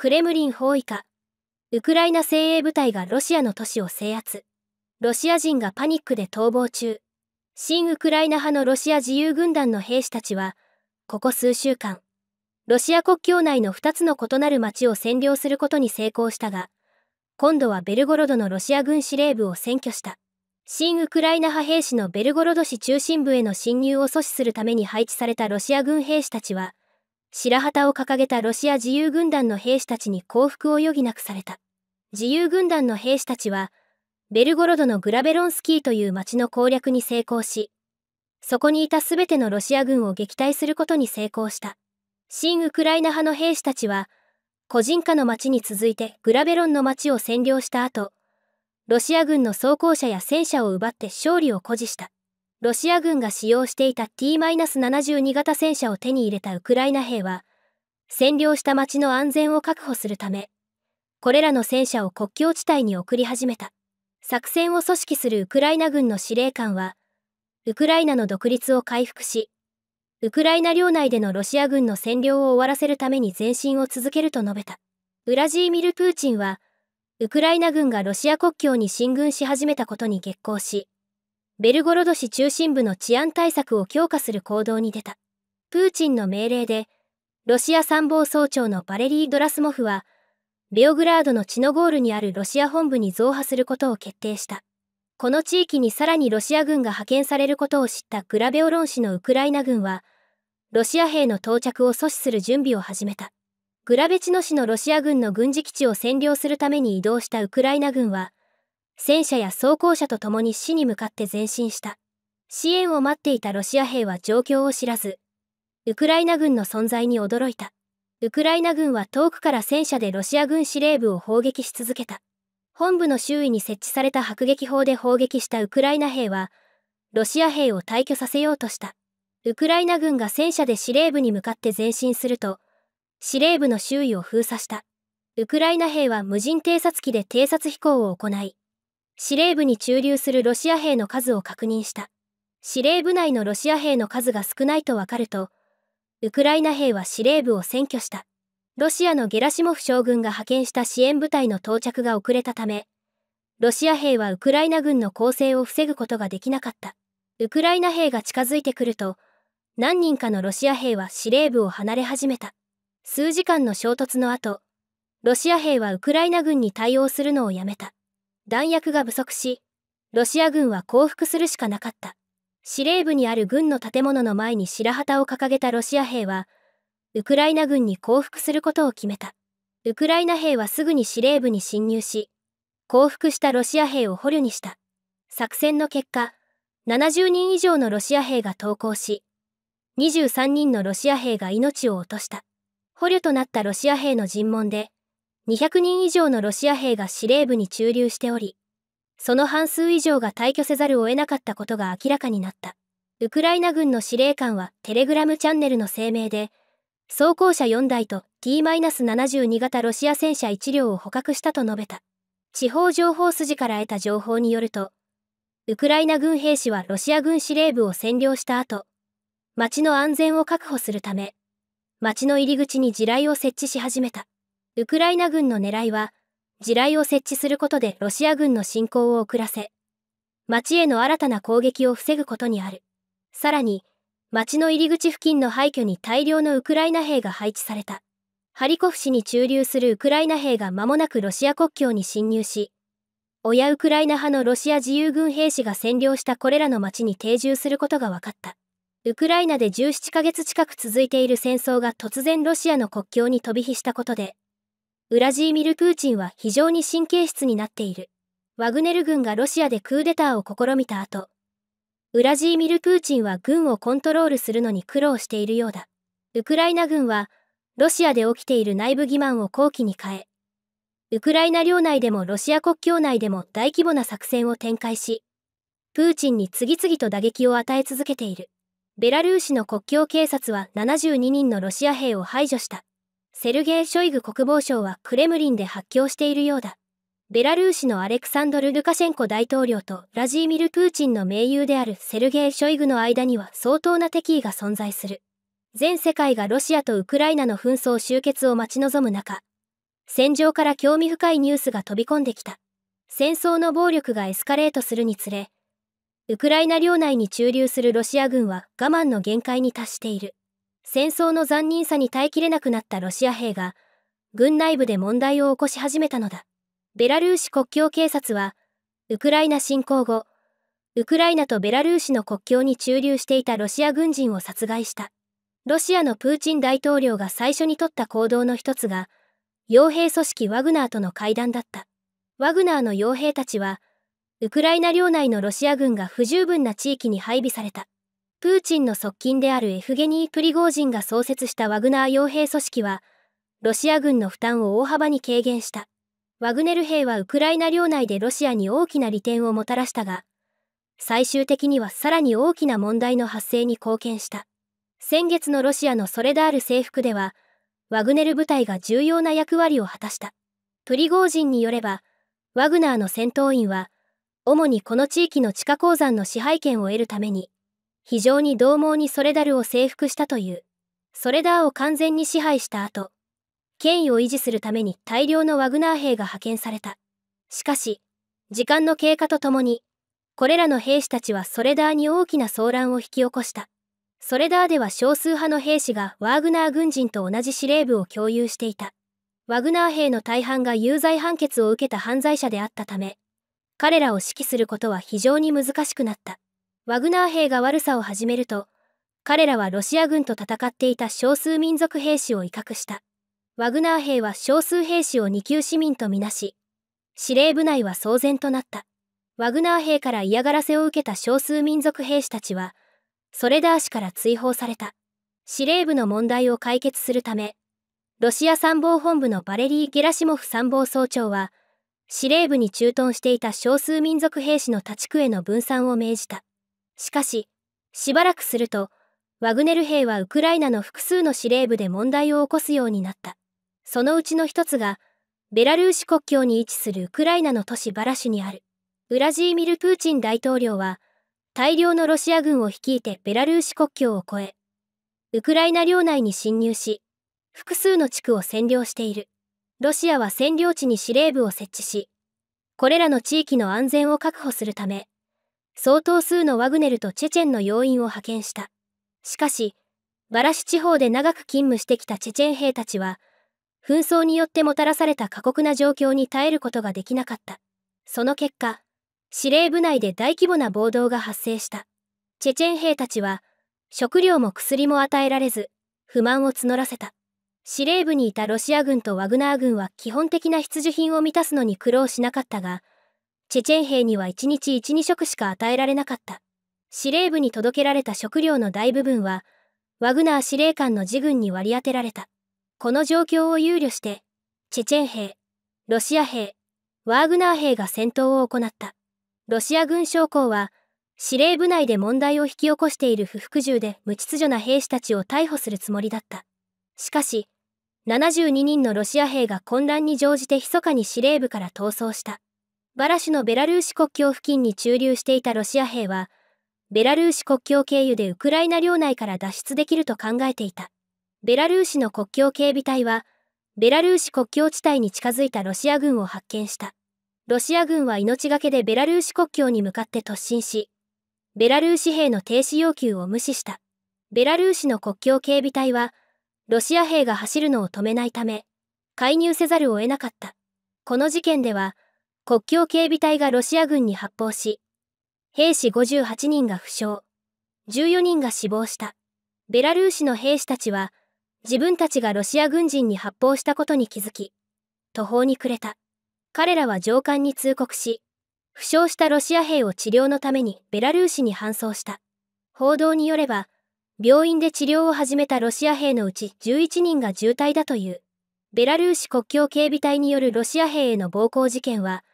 クレムリン包囲下ウクライナ精鋭部隊がロシアの都市を制圧ロシア人がパニックで逃亡中新ウクライナ派のロシア自由軍団の兵士たちはここ数週間ロシア国境内の2つの異なる町を占領することに成功したが今度はベルゴロドのロシア軍司令部を占拠した新ウクライナ派兵士のベルゴロド市中心部への侵入を阻止するために配置されたロシア軍兵士たちは白旗を掲げたロシア自由軍団の兵士たちに降伏を余儀なくされた。自由軍団の兵士たちは、ベルゴロドのグラベロンスキーという町の攻略に成功し、そこにいた全てのロシア軍を撃退することに成功した。新ウクライナ派の兵士たちは、個人化の町に続いてグラベロンの町を占領した後、ロシア軍の装甲車や戦車を奪って勝利を誇示した。ロシア軍が使用していた T-72 型戦車を手に入れたウクライナ兵は、占領した町の安全を確保するため、これらの戦車を国境地帯に送り始めた。作戦を組織するウクライナ軍の司令官は、ウクライナの独立を回復し、ウクライナ領内でのロシア軍の占領を終わらせるために前進を続けると述べた。ウラジーミル・プーチンは、ウクライナ軍がロシア国境に進軍し始めたことに激高し、ベルゴロド市中心部の治安対策を強化する行動に出た。プーチンの命令で、ロシア参謀総長のバレリー・ドラスモフは、ベオグラードのチノゴールにあるロシア本部に増派することを決定した。この地域にさらにロシア軍が派遣されることを知ったグラベオロン氏のウクライナ軍は、ロシア兵の到着を阻止する準備を始めた。グラベチノ市のロシア軍の軍事基地を占領するために移動したウクライナ軍は、戦車や装甲車と共に死に向かって前進した。支援を待っていたロシア兵は状況を知らず、ウクライナ軍の存在に驚いた。ウクライナ軍は遠くから戦車でロシア軍司令部を砲撃し続けた。本部の周囲に設置された迫撃砲で砲撃したウクライナ兵は、ロシア兵を退去させようとした。ウクライナ軍が戦車で司令部に向かって前進すると、司令部の周囲を封鎖した。ウクライナ兵は無人偵察機で偵察飛行を行い、司令部に駐留するロシア兵の数を確認した司令部内のロシア兵の数が少ないと分かるとウクライナ兵は司令部を占拠したロシアのゲラシモフ将軍が派遣した支援部隊の到着が遅れたためロシア兵はウクライナ軍の攻勢を防ぐことができなかったウクライナ兵が近づいてくると何人かのロシア兵は司令部を離れ始めた数時間の衝突の後ロシア兵はウクライナ軍に対応するのをやめた弾薬が不足し、ロシア軍は降伏するしかなかった。司令部にある軍の建物の前に白旗を掲げたロシア兵は、ウクライナ軍に降伏することを決めた。ウクライナ兵はすぐに司令部に侵入し、降伏したロシア兵を捕虜にした。作戦の結果、70人以上のロシア兵が投降し、23人のロシア兵が命を落とした。捕虜となったロシア兵の尋問で、200人以上のロシア兵が司令部に駐留しており、その半数以上が退去せざるを得なかったことが明らかになった。ウクライナ軍の司令官はテレグラムチャンネルの声明で、装甲車4台と T-72 型ロシア戦車1両を捕獲したと述べた。地方情報筋から得た情報によると、ウクライナ軍兵士はロシア軍司令部を占領した後、町の安全を確保するため、町の入り口に地雷を設置し始めた。ウクライナ軍の狙いは、地雷を設置することでロシア軍の侵攻を遅らせ、町への新たな攻撃を防ぐことにある。さらに、町の入り口付近の廃墟に大量のウクライナ兵が配置された。ハリコフ市に駐留するウクライナ兵が間もなくロシア国境に侵入し、親ウクライナ派のロシア自由軍兵士が占領したこれらの町に定住することが分かった。ウクライナで17ヶ月近く続いている戦争が突然ロシアの国境に飛び火したことで、ウラジーミル・プーチンは非常に神経質になっている。ワグネル軍がロシアでクーデターを試みた後、ウラジーミル・プーチンは軍をコントロールするのに苦労しているようだ。ウクライナ軍は、ロシアで起きている内部欺瞞を後期に変え、ウクライナ領内でもロシア国境内でも大規模な作戦を展開し、プーチンに次々と打撃を与え続けている。ベラルーシの国境警察は72人のロシア兵を排除した。セルゲイ・ショイグ国防相はクレムリンで発狂しているようだ。ベラルーシのアレクサンドル・ルカシェンコ大統領とラジーミル・プーチンの盟友であるセルゲイ・ショイグの間には相当な敵意が存在する。全世界がロシアとウクライナの紛争終結を待ち望む中、戦場から興味深いニュースが飛び込んできた。戦争の暴力がエスカレートするにつれ、ウクライナ領内に駐留するロシア軍は我慢の限界に達している。戦争の残忍さに耐えきれなくなったロシア兵が、軍内部で問題を起こし始めたのだ。ベラルーシ国境警察は、ウクライナ侵攻後、ウクライナとベラルーシの国境に駐留していたロシア軍人を殺害した。ロシアのプーチン大統領が最初に取った行動の一つが、傭兵組織ワグナーとの会談だった。ワグナーの傭兵たちは、ウクライナ領内のロシア軍が不十分な地域に配備された。プーチンの側近であるエフゲニー・プリゴージンが創設したワグナー傭兵組織は、ロシア軍の負担を大幅に軽減した。ワグネル兵はウクライナ領内でロシアに大きな利点をもたらしたが、最終的にはさらに大きな問題の発生に貢献した。先月のロシアのソレダール征服では、ワグネル部隊が重要な役割を果たした。プリゴージンによれば、ワグナーの戦闘員は、主にこの地域の地下鉱山の支配権を得るために、非常に獰猛にソレダルを征服したという。ソレダーを完全に支配した後、権威を維持するために大量のワグナー兵が派遣された。しかし、時間の経過とともに、これらの兵士たちはソレダーに大きな騒乱を引き起こした。ソレダーでは少数派の兵士がワーグナー軍人と同じ司令部を共有していた。ワグナー兵の大半が有罪判決を受けた犯罪者であったため、彼らを指揮することは非常に難しくなった。ワグナー兵が悪さを始めると、彼らはロシア軍と戦っていた少数民族兵士を威嚇した。ワグナー兵は少数兵士を2級市民とみなし、司令部内は騒然となった。ワグナー兵から嫌がらせを受けた少数民族兵士たちは、ソレダー氏から追放された。司令部の問題を解決するため、ロシア参謀本部のバレリー・ゲラシモフ参謀総長は、司令部に駐屯していた少数民族兵士の他地区への分散を命じた。しかし、しばらくすると、ワグネル兵はウクライナの複数の司令部で問題を起こすようになった。そのうちの一つが、ベラルーシ国境に位置するウクライナの都市バラシュにある。ウラジーミル・プーチン大統領は、大量のロシア軍を率いてベラルーシ国境を越え、ウクライナ領内に侵入し、複数の地区を占領している。ロシアは占領地に司令部を設置し、これらの地域の安全を確保するため、相当数のワグネルとチェチェンの要員を派遣した。しかし、バラシ地方で長く勤務してきたチェチェン兵たちは、紛争によってもたらされた過酷な状況に耐えることができなかった。その結果、司令部内で大規模な暴動が発生した。チェチェン兵たちは、食料も薬も与えられず、不満を募らせた。司令部にいたロシア軍とワグナー軍は基本的な必需品を満たすのに苦労しなかったが、チェチェン兵には一日12食しか与えられなかった。司令部に届けられた食料の大部分は、ワグナー司令官の自軍に割り当てられた。この状況を憂慮して、チェチェン兵、ロシア兵、ワーグナー兵が戦闘を行った。ロシア軍将校は、司令部内で問題を引き起こしている不服従で無秩序な兵士たちを逮捕するつもりだった。しかし、72人のロシア兵が混乱に乗じて密かに司令部から逃走した。バラシのベラルーシ国境付近に駐留していたロシア兵は、ベラルーシ国境経由でウクライナ領内から脱出できると考えていた。ベラルーシの国境警備隊は、ベラルーシ国境地帯に近づいたロシア軍を発見した。ロシア軍は命がけでベラルーシ国境に向かって突進し、ベラルーシ兵の停止要求を無視した。ベラルーシの国境警備隊は、ロシア兵が走るのを止めないため、介入せざるを得なかった。この事件では、国境警備隊がロシア軍に発砲し、兵士58人が負傷、14人が死亡した。ベラルーシの兵士たちは、自分たちがロシア軍人に発砲したことに気づき、途方に暮れた。彼らは上官に通告し、負傷したロシア兵を治療のためにベラルーシに搬送した。報道によれば、病院で治療を始めたロシア兵のうち11人が重体だという。ベラルーシ国境警備隊によるロシア兵への暴行事件は、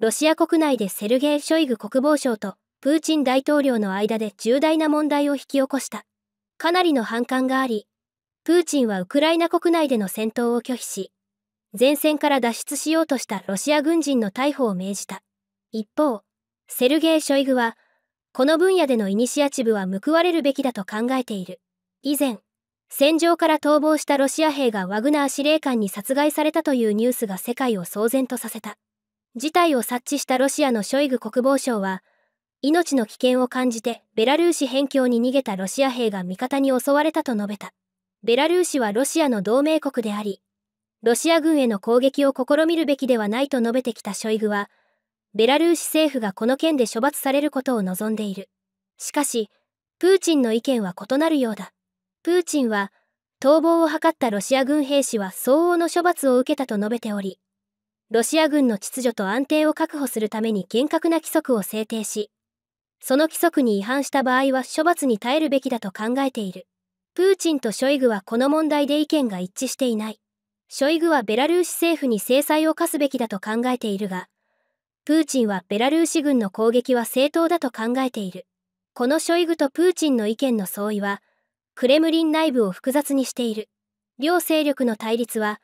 ロシア国内でセルゲイ・ショイグ国防相とプーチン大統領の間で重大な問題を引き起こした。かなりの反感があり、プーチンはウクライナ国内での戦闘を拒否し、前線から脱出しようとしたロシア軍人の逮捕を命じた。一方、セルゲイ・ショイグは、この分野でのイニシアチブは報われるべきだと考えている。以前、戦場から逃亡したロシア兵がワグナー司令官に殺害されたというニュースが世界を騒然とさせた。事態を察知したロシアのショイグ国防相は、命の危険を感じてベラルーシ辺境に逃げたロシア兵が味方に襲われたと述べた。ベラルーシはロシアの同盟国であり、ロシア軍への攻撃を試みるべきではないと述べてきたショイグは、ベラルーシ政府がこの件で処罰されることを望んでいる。しかし、プーチンの意見は異なるようだ。プーチンは、逃亡を図ったロシア軍兵士は相応の処罰を受けたと述べており、ロシア軍の秩序と安定を確保するために厳格な規則を制定し、その規則に違反した場合は処罰に耐えるべきだと考えている。プーチンとショイグはこの問題で意見が一致していない。ショイグはベラルーシ政府に制裁を科すべきだと考えているが、プーチンはベラルーシ軍の攻撃は正当だと考えている。このショイグとプーチンの意見の相違は、クレムリン内部を複雑にしている。両勢力の対立は、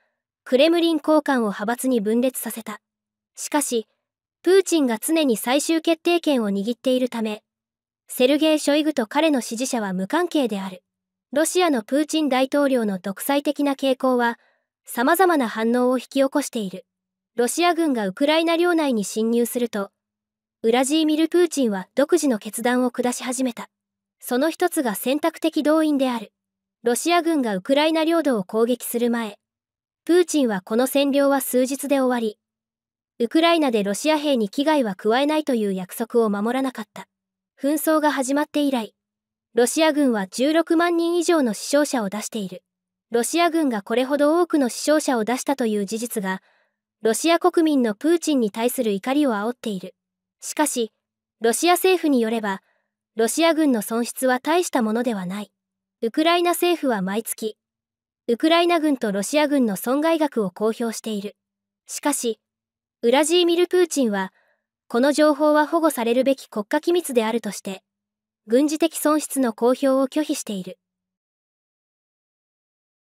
クレムリン高官を派閥に分裂させた。しかし、プーチンが常に最終決定権を握っているため、セルゲイ・ショイグと彼の支持者は無関係である。ロシアのプーチン大統領の独裁的な傾向は、様々な反応を引き起こしている。ロシア軍がウクライナ領内に侵入すると、ウラジーミル・プーチンは独自の決断を下し始めた。その一つが選択的動員である。ロシア軍がウクライナ領土を攻撃する前、プーチンはこの占領は数日で終わり、ウクライナでロシア兵に危害は加えないという約束を守らなかった。紛争が始まって以来、ロシア軍は16万人以上の死傷者を出している。ロシア軍がこれほど多くの死傷者を出したという事実が、ロシア国民のプーチンに対する怒りを煽っている。しかし、ロシア政府によれば、ロシア軍の損失は大したものではない。ウクライナ政府は毎月、ウクライナ軍とロシア軍の損害額を公表している。しかし、ウラジーミル・プーチンは、この情報は保護されるべき国家機密であるとして、軍事的損失の公表を拒否している。